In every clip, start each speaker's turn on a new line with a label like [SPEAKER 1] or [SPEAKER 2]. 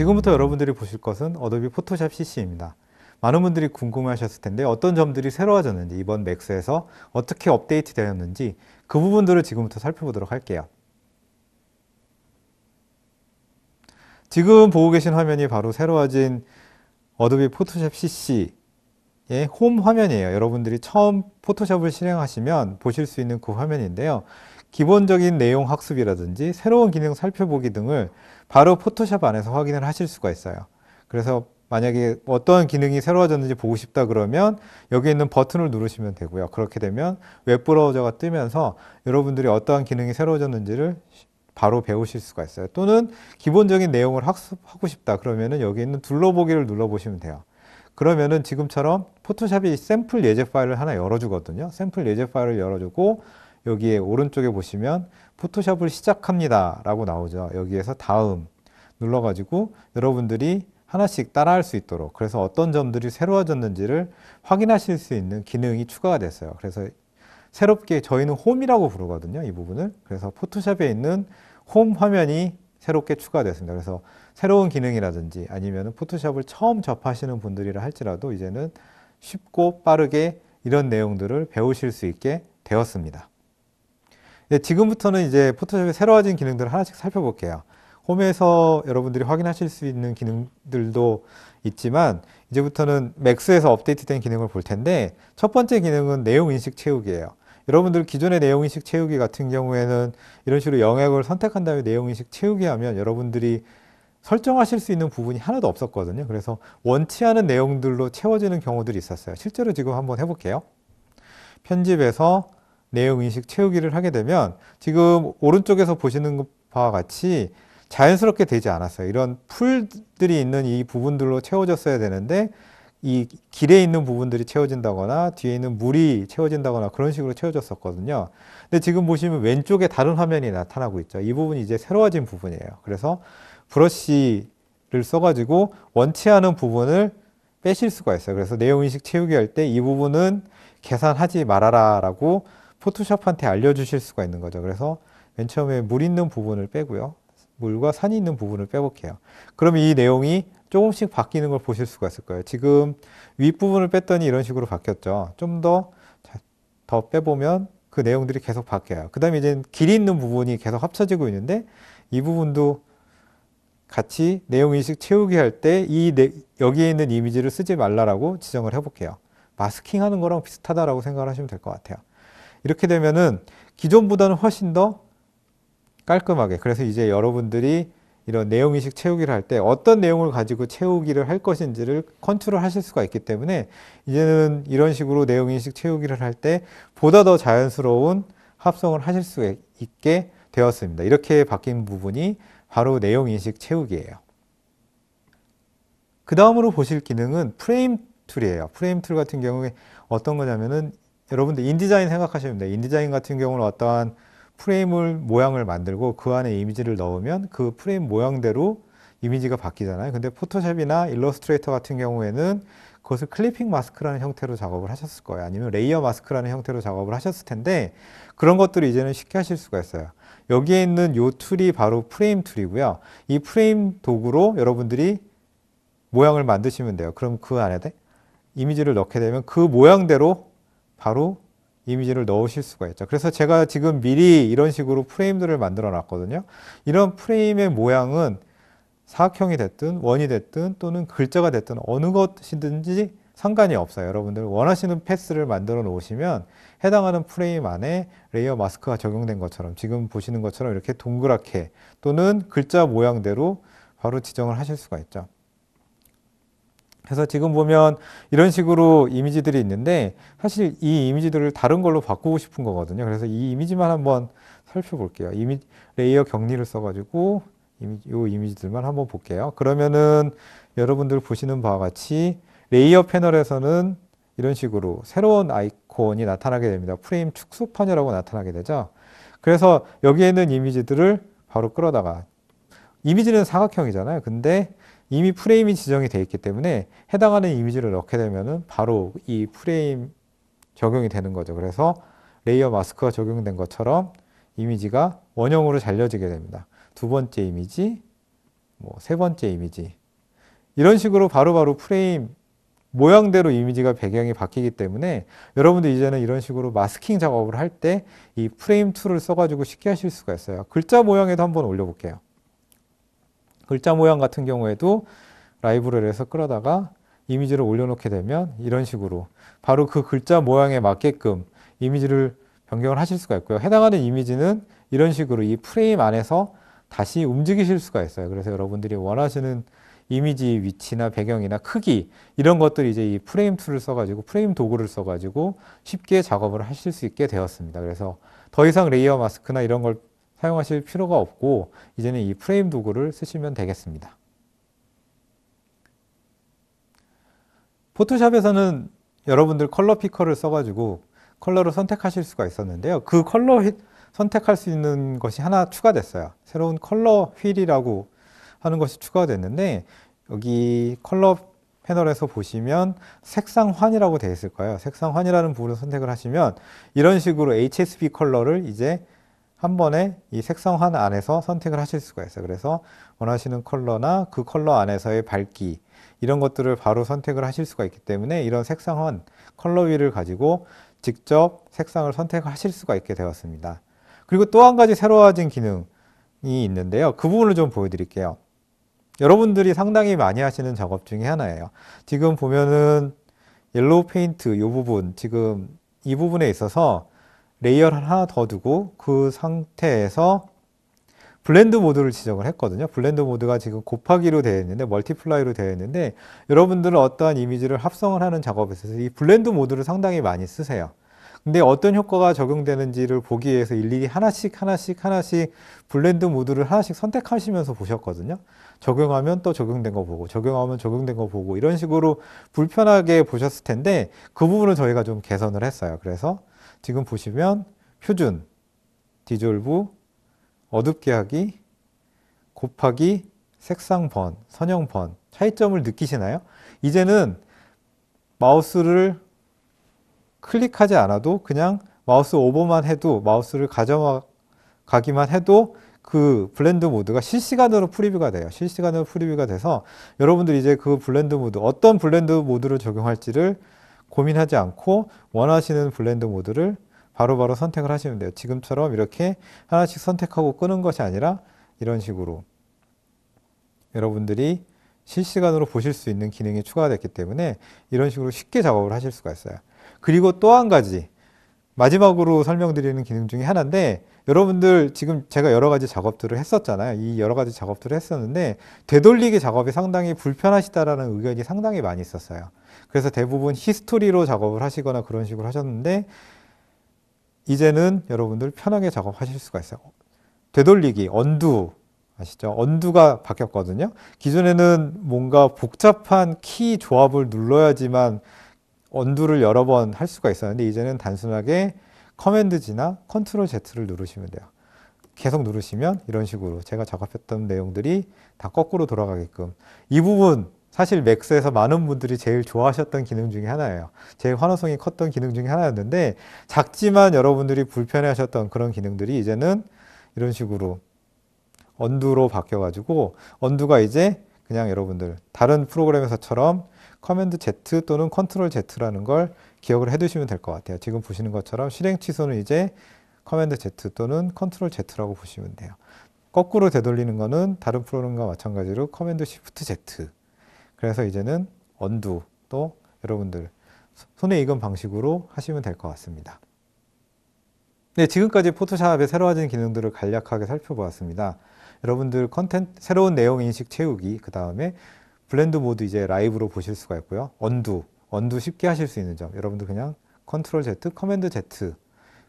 [SPEAKER 1] 지금부터 여러분들이 보실 것은 어도비 포토샵 CC입니다. 많은 분들이 궁금해하셨을 텐데 어떤 점들이 새로워졌는지 이번 맥스에서 어떻게 업데이트 되었는지 그 부분들을 지금부터 살펴보도록 할게요. 지금 보고 계신 화면이 바로 새로워진 어도비 포토샵 CC의 홈 화면이에요. 여러분들이 처음 포토샵을 실행하시면 보실 수 있는 그 화면인데요. 기본적인 내용 학습이라든지 새로운 기능 살펴보기 등을 바로 포토샵 안에서 확인을 하실 수가 있어요. 그래서 만약에 어떤 기능이 새로워졌는지 보고 싶다 그러면 여기 있는 버튼을 누르시면 되고요. 그렇게 되면 웹브라우저가 뜨면서 여러분들이 어떠한 기능이 새로워졌는지를 바로 배우실 수가 있어요. 또는 기본적인 내용을 학습하고 싶다 그러면은 여기 있는 둘러보기를 눌러보시면 돼요. 그러면은 지금처럼 포토샵이 샘플 예제 파일을 하나 열어주거든요. 샘플 예제 파일을 열어주고 여기에 오른쪽에 보시면 포토샵을 시작합니다 라고 나오죠. 여기에서 다음 눌러가지고 여러분들이 하나씩 따라할 수 있도록 그래서 어떤 점들이 새로워졌는지를 확인하실 수 있는 기능이 추가가 됐어요. 그래서 새롭게 저희는 홈이라고 부르거든요. 이 부분을. 그래서 포토샵에 있는 홈 화면이 새롭게 추가됐습니다. 그래서 새로운 기능이라든지 아니면 포토샵을 처음 접하시는 분들이라 할지라도 이제는 쉽고 빠르게 이런 내용들을 배우실 수 있게 되었습니다. 네, 지금부터는 이제 포토샵에 새로워진 기능들을 하나씩 살펴볼게요. 홈에서 여러분들이 확인하실 수 있는 기능들도 있지만 이제부터는 맥스에서 업데이트된 기능을 볼 텐데 첫 번째 기능은 내용 인식 채우기예요. 여러분들 기존의 내용 인식 채우기 같은 경우에는 이런 식으로 영역을 선택한 다음에 내용 인식 채우기 하면 여러분들이 설정하실 수 있는 부분이 하나도 없었거든요. 그래서 원치 않은 내용들로 채워지는 경우들이 있었어요. 실제로 지금 한번 해볼게요. 편집에서 내용 인식 채우기를 하게 되면 지금 오른쪽에서 보시는 것과 같이 자연스럽게 되지 않았어요. 이런 풀들이 있는 이 부분들로 채워졌어야 되는데 이 길에 있는 부분들이 채워진다거나 뒤에 있는 물이 채워진다거나 그런 식으로 채워졌었거든요. 근데 지금 보시면 왼쪽에 다른 화면이 나타나고 있죠. 이 부분이 이제 새로워진 부분이에요. 그래서 브러쉬를 써가지고 원치 않은 부분을 빼실 수가 있어요. 그래서 내용인식 채우기 할 때 이 부분은 계산하지 말아라 라고 포토샵한테 알려주실 수가 있는 거죠. 그래서 맨 처음에 물 있는 부분을 빼고요. 물과 산이 있는 부분을 빼볼게요. 그럼이 내용이 조금씩 바뀌는 걸 보실 수가 있을 거예요. 지금 윗부분을 뺐더니 이런 식으로 바뀌었죠. 좀 더 더 빼보면 그 내용들이 계속 바뀌어요. 그 다음에 이제 길이 있는 부분이 계속 합쳐지고 있는데 이 부분도 같이 내용인식 채우기 할 때 이 여기에 있는 이미지를 쓰지 말라라고 지정을 해볼게요. 마스킹 하는 거랑 비슷하다라고 생각 하시면 될 것 같아요. 이렇게 되면은 기존보다는 훨씬 더 깔끔하게 그래서 이제 여러분들이 이런 내용인식 채우기를 할 때 어떤 내용을 가지고 채우기를 할 것인지를 컨트롤 하실 수가 있기 때문에 이제는 이런 식으로 내용인식 채우기를 할 때 보다 더 자연스러운 합성을 하실 수 있게 되었습니다. 이렇게 바뀐 부분이 바로 내용인식 채우기예요. 그 다음으로 보실 기능은 프레임 툴이에요. 프레임 툴 같은 경우에 어떤 거냐면은 여러분들 인디자인 생각하시면 돼요. 인디자인 같은 경우는 어떠한 프레임을 모양을 만들고 그 안에 이미지를 넣으면 그 프레임 모양대로 이미지가 바뀌잖아요. 근데 포토샵이나 일러스트레이터 같은 경우에는 그것을 클리핑 마스크라는 형태로 작업을 하셨을 거예요. 아니면 레이어 마스크라는 형태로 작업을 하셨을 텐데 그런 것들을 이제는 쉽게 하실 수가 있어요. 여기에 있는 요 툴이 바로 프레임 툴이고요. 이 프레임 도구로 여러분들이 모양을 만드시면 돼요. 그럼 그 안에 이미지를 넣게 되면 그 모양대로 바로 이미지를 넣으실 수가 있죠. 그래서 제가 지금 미리 이런 식으로 프레임들을 만들어 놨거든요. 이런 프레임의 모양은 사각형이 됐든 원이 됐든 또는 글자가 됐든 어느 것이든지 상관이 없어요. 여러분들 원하시는 패스를 만들어 놓으시면 해당하는 프레임 안에 레이어 마스크가 적용된 것처럼 지금 보시는 것처럼 이렇게 동그랗게 또는 글자 모양대로 바로 지정을 하실 수가 있죠. 그래서 지금 보면 이런 식으로 이미지들이 있는데 사실 이 이미지들을 다른 걸로 바꾸고 싶은 거거든요. 그래서 이 이미지만 한번 살펴볼게요. 이미 레이어 격리를 써가지고 이미지, 이 이미지들만 한번 볼게요. 그러면은 여러분들 보시는 바와 같이 레이어 패널에서는 이런 식으로 새로운 아이콘이 나타나게 됩니다. 프레임 축소판이라고 나타나게 되죠. 그래서 여기에 있는 이미지들을 바로 끌어다가 이미지는 사각형이잖아요. 근데 이미 프레임이 지정이 되어 있기 때문에 해당하는 이미지를 넣게 되면 바로 이 프레임 적용이 되는 거죠. 그래서 레이어 마스크가 적용된 것처럼 이미지가 원형으로 잘려지게 됩니다. 두 번째 이미지, 뭐 세 번째 이미지 이런 식으로 바로바로 바로 프레임 모양대로 이미지가 배경이 바뀌기 때문에 여러분들 이제는 이런 식으로 마스킹 작업을 할 때 이 프레임 툴을 써가지고 쉽게 하실 수가 있어요. 글자 모양에도 한번 올려볼게요. 글자 모양 같은 경우에도 라이브러리에서 끌어다가 이미지를 올려놓게 되면 이런 식으로 바로 그 글자 모양에 맞게끔 이미지를 변경을 하실 수가 있고요. 해당하는 이미지는 이런 식으로 이 프레임 안에서 다시 움직이실 수가 있어요. 그래서 여러분들이 원하시는 이미지 위치나 배경이나 크기 이런 것들 이제 이 프레임 툴을 써가지고 프레임 도구를 써가지고 쉽게 작업을 하실 수 있게 되었습니다. 그래서 더 이상 레이어 마스크나 이런 걸 사용하실 필요가 없고 이제는 이 프레임 도구를 쓰시면 되겠습니다. 포토샵에서는 여러분들 컬러 피커를 써가지고 컬러를 선택하실 수가 있었는데요. 그 컬러 선택할 수 있는 것이 하나 추가됐어요. 새로운 컬러 휠이라고 하는 것이 추가됐는데 여기 컬러 패널에서 보시면 색상환이라고 되어 있을 거예요. 색상환이라는 부분을 선택을 하시면 이런 식으로 HSB 컬러를 이제 한 번에 이 색상환 안에서 선택을 하실 수가 있어요. 그래서 원하시는 컬러나 그 컬러 안에서의 밝기 이런 것들을 바로 선택을 하실 수가 있기 때문에 이런 색상환 컬러 위를 가지고 직접 색상을 선택하실 수가 있게 되었습니다. 그리고 또 한 가지 새로워진 기능이 있는데요. 그 부분을 좀 보여드릴게요. 여러분들이 상당히 많이 하시는 작업 중에 하나예요. 지금 보면은 옐로우 페인트 이 부분 지금 이 부분에 있어서 레이어를 하나 더 두고 그 상태에서 블렌드 모드를 지정을 했거든요. 블렌드 모드가 지금 곱하기로 되어 있는데 멀티플라이로 되어 있는데 여러분들은 어떠한 이미지를 합성을 하는 작업에 있어서 이 블렌드 모드를 상당히 많이 쓰세요. 근데 어떤 효과가 적용되는지를 보기 위해서 일일이 하나씩 하나씩 하나씩 블렌드 모드를 하나씩 선택하시면서 보셨거든요. 적용하면 또 적용된 거 보고 적용하면 적용된 거 보고 이런 식으로 불편하게 보셨을 텐데 그 부분을 저희가 좀 개선을 했어요. 그래서 지금 보시면 표준, 디졸브, 어둡게 하기, 곱하기, 색상번, 선형번 차이점을 느끼시나요? 이제는 마우스를 클릭하지 않아도 그냥 마우스 오버만 해도 마우스를 가져가기만 해도 그 블렌드 모드가 실시간으로 프리뷰가 돼요. 실시간으로 프리뷰가 돼서 여러분들 이제 그 블렌드 모드 어떤 블렌드 모드를 적용할지를 고민하지 않고 원하시는 블렌드 모드를 바로바로 바로 선택을 하시면 돼요. 지금처럼 이렇게 하나씩 선택하고 끄는 것이 아니라 이런 식으로 여러분들이 실시간으로 보실 수 있는 기능이 추가됐기 때문에 이런 식으로 쉽게 작업을 하실 수가 있어요. 그리고 또 한 가지 마지막으로 설명드리는 기능 중에 하나인데 여러분들 지금 제가 여러 가지 작업들을 했었잖아요. 이 여러 가지 작업들을 했었는데 되돌리기 작업이 상당히 불편하시다라는 의견이 상당히 많이 있었어요. 그래서 대부분 히스토리로 작업을 하시거나 그런 식으로 하셨는데 이제는 여러분들 편하게 작업하실 수가 있어요. 되돌리기, 언두 아시죠? 언두가 바뀌었거든요. 기존에는 뭔가 복잡한 키 조합을 눌러야지만 언두를 여러 번 할 수가 있었는데 이제는 단순하게 커맨드 G나 컨트롤 Z를 누르시면 돼요. 계속 누르시면 이런 식으로 제가 작업했던 내용들이 다 거꾸로 돌아가게끔 이 부분 사실 맥스에서 많은 분들이 제일 좋아하셨던 기능 중에 하나예요. 제일 환호성이 컸던 기능 중에 하나였는데 작지만 여러분들이 불편해하셨던 그런 기능들이 이제는 이런 식으로 언두로 바뀌어가지고 언두가 이제 그냥 여러분들 다른 프로그램에서처럼 커맨드 Z 또는 컨트롤 Z라는 걸 기억을 해두시면 될 것 같아요. 지금 보시는 것처럼 실행 취소는 이제 커맨드 Z 또는 컨트롤 Z라고 보시면 돼요. 거꾸로 되돌리는 거는 다른 프로그램과 마찬가지로 커맨드 시프트 Z. 그래서 이제는 언두 또 여러분들 손에 익은 방식으로 하시면 될 것 같습니다. 네, 지금까지 포토샵의 새로워진 기능들을 간략하게 살펴보았습니다. 여러분들 컨텐츠, 새로운 내용 인식 채우기, 그 다음에 블렌드 모드 이제 라이브로 보실 수가 있고요. 언두, 원두 쉽게 하실 수 있는 점 여러분들 그냥 컨트롤 Z, 커맨드 Z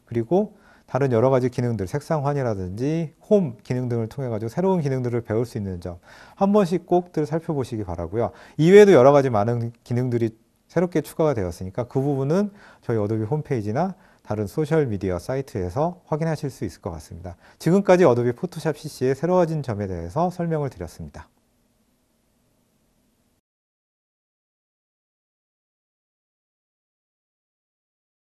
[SPEAKER 1] 그리고 다른 여러 가지 기능들, 색상환이라든지 홈 기능 등을 통해 가지고 새로운 기능들을 배울 수 있는 점 한 번씩 꼭들 살펴보시기 바라고요. 이외에도 여러 가지 많은 기능들이 새롭게 추가가 되었으니까 그 부분은 저희 어도비 홈페이지나 다른 소셜미디어 사이트에서 확인하실 수 있을 것 같습니다. 지금까지 어도비 포토샵 CC의 새로워진 점에 대해서 설명을 드렸습니다.